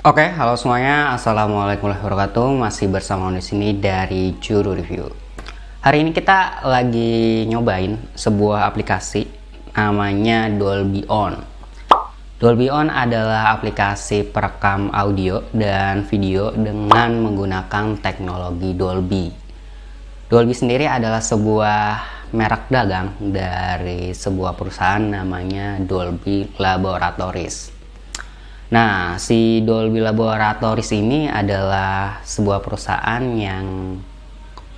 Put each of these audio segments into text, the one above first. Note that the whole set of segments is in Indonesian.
Oke, okay, halo semuanya. Assalamualaikum warahmatullahi wabarakatuh. Masih bersama di sini dari Juru Review. Hari ini kita lagi nyobain sebuah aplikasi namanya Dolby On. Dolby On adalah aplikasi perekam audio dan video dengan menggunakan teknologi Dolby. Dolby sendiri adalah sebuah merek dagang dari sebuah perusahaan namanya Dolby Laboratories. Nah, si Dolby Laboratories ini adalah sebuah perusahaan yang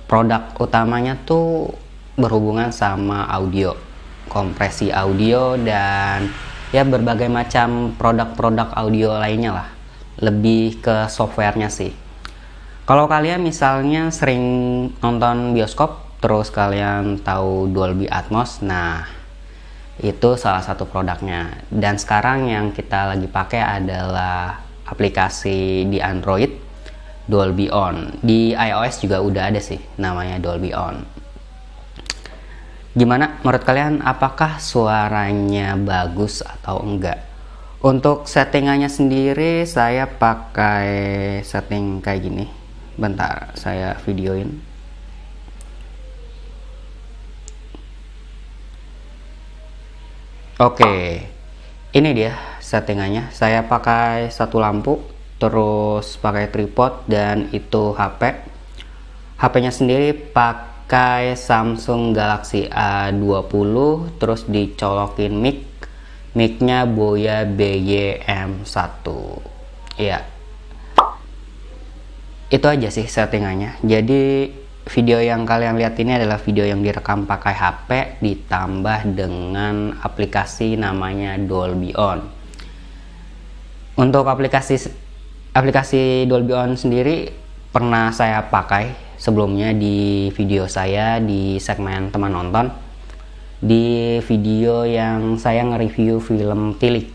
produk utamanya tuh berhubungan sama audio, kompresi audio dan ya berbagai macam produk-produk audio lainnya lah. Lebih ke softwarenya sih. Kalau kalian misalnya sering nonton bioskop, terus kalian tahu Dolby Atmos, nah itu salah satu produknya. Dan sekarang yang kita lagi pakai adalah aplikasi di Android Dolby On. Di iOS juga udah ada sih namanya Dolby On. Gimana menurut kalian apakah suaranya bagus atau enggak? Untuk settingannya sendiri saya pakai setting kayak gini. Bentar, saya videoin. Oke, ini dia settingannya. Saya pakai satu lampu, terus pakai tripod dan itu HP. HP-nya sendiri pakai Samsung Galaxy A20, terus dicolokin mic. Mic-nya Boya BGM 1 Iya. Itu aja sih settingannya. Jadi video yang kalian lihat ini adalah video yang direkam pakai HP ditambah dengan aplikasi namanya Dolby On. Untuk aplikasi aplikasi Dolby On sendiri pernah saya pakai sebelumnya di video saya di segmen teman nonton di video yang saya nge-review film Tilik.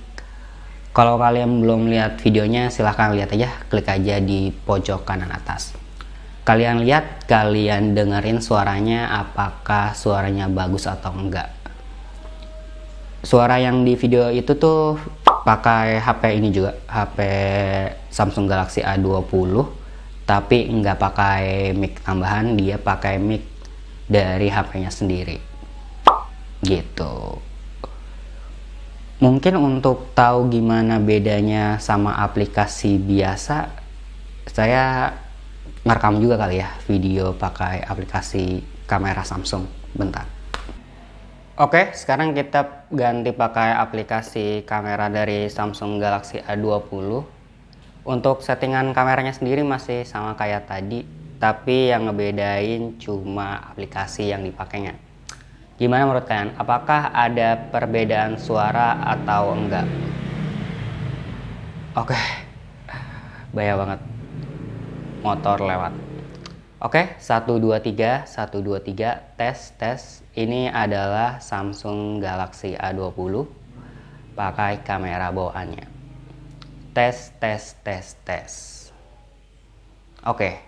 Kalau kalian belum lihat videonya silahkan lihat aja, klik aja di pojok kanan atas kalian lihat kalian dengerin suaranya apakah suaranya bagus atau enggak suara yang di video itu tuh pakai HP ini juga HP Samsung Galaxy A20 tapi enggak pakai mic tambahan dia pakai mic dari HP-nya sendiri gitu mungkin untuk tahu gimana bedanya sama aplikasi biasa saya ngerekam juga kali ya video pakai aplikasi kamera Samsung bentar Oke, sekarang kita ganti pakai aplikasi kamera dari Samsung Galaxy A20. Untuk settingan kameranya sendiri masih sama kayak tadi, tapi yang ngebedain cuma aplikasi yang dipakainya. Gimana menurut kalian? Apakah ada perbedaan suara atau enggak? Oke, banyak banget motor lewat. Oke, 123, 123, tes, tes. Ini adalah Samsung Galaxy A20 pakai kamera bawaannya. Tes, tes, tes, tes. Oke,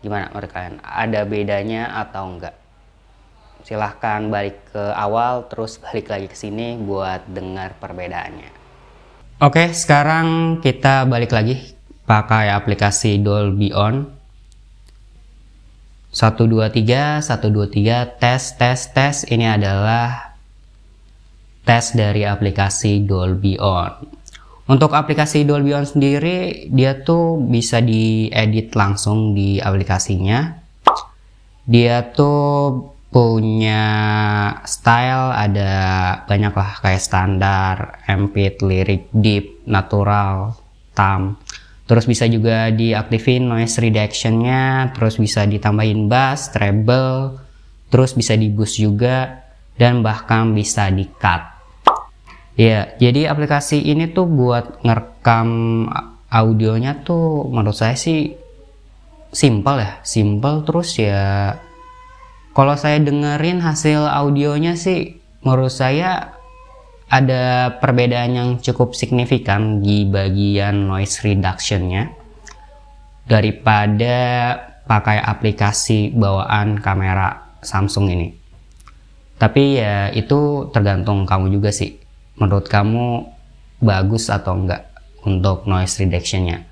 gimana menurut Ada bedanya atau enggak? Silahkan balik ke awal, terus balik lagi ke sini buat dengar perbedaannya. Oke, sekarang kita balik lagi pakai aplikasi Dolby On 123 123 tes tes tes ini adalah tes dari aplikasi Dolby On untuk aplikasi Dolby On sendiri, dia tuh bisa diedit langsung di aplikasinya. Dia tuh punya style ada banyak lah kayak standar, ambient, lirik, deep, natural, tam. Terus bisa juga diaktifin noise reductionnya, terus bisa ditambahin bass, treble, terus bisa di boost juga, dan bahkan bisa di cut. Ya, jadi aplikasi ini tuh buat ngerekam audionya tuh menurut saya sih simple ya, simple terus ya. Kalau saya dengerin hasil audionya sih menurut saya ada perbedaan yang cukup signifikan di bagian noise reductionnya daripada pakai aplikasi bawaan kamera Samsung ini. Tapi ya itu tergantung kamu juga sih. Menurut kamu bagus atau enggak untuk noise reductionnya.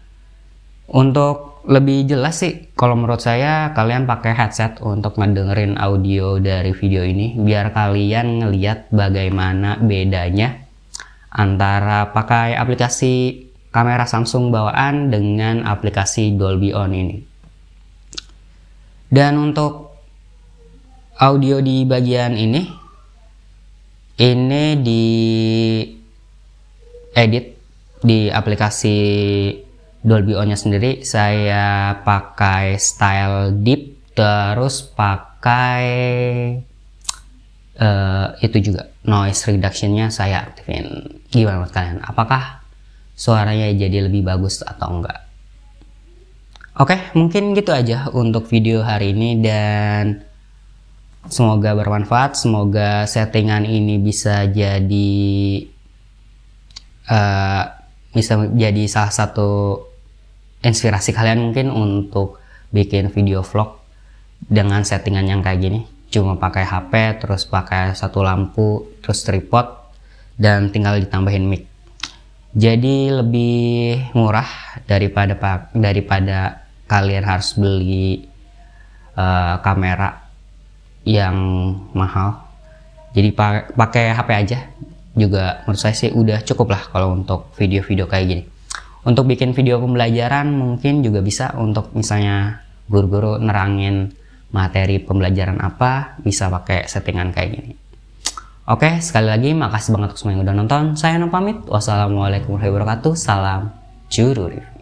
Untuk lebih jelas sih, kalau menurut saya kalian pakai headset untuk ngedengerin audio dari video ini biar kalian ngeliat bagaimana bedanya antara pakai aplikasi kamera Samsung bawaan dengan aplikasi Dolby On ini. Dan untuk audio di bagian ini, ini di edit di aplikasi Dolby On-nya sendiri saya pakai style deep terus pakai uh, itu juga noise reduction-nya saya aktifin. Gimana menurut kalian? Apakah suaranya jadi lebih bagus atau enggak? Oke, okay, mungkin gitu aja untuk video hari ini dan semoga bermanfaat. Semoga settingan ini bisa jadi uh, bisa jadi salah satu inspirasi kalian mungkin untuk bikin video vlog dengan settingan yang kayak gini cuma pakai HP terus pakai satu lampu terus tripod dan tinggal ditambahin mic jadi lebih murah daripada daripada kalian harus beli uh, kamera yang mahal jadi pakai HP aja juga menurut saya sih udah cukup lah kalau untuk video-video kayak gini untuk bikin video pembelajaran mungkin juga bisa untuk misalnya guru-guru nerangin materi pembelajaran apa bisa pakai settingan kayak gini. Oke, sekali lagi makasih banget untuk semua yang udah nonton. Saya Nong pamit. Wassalamualaikum warahmatullahi wabarakatuh. Salam juru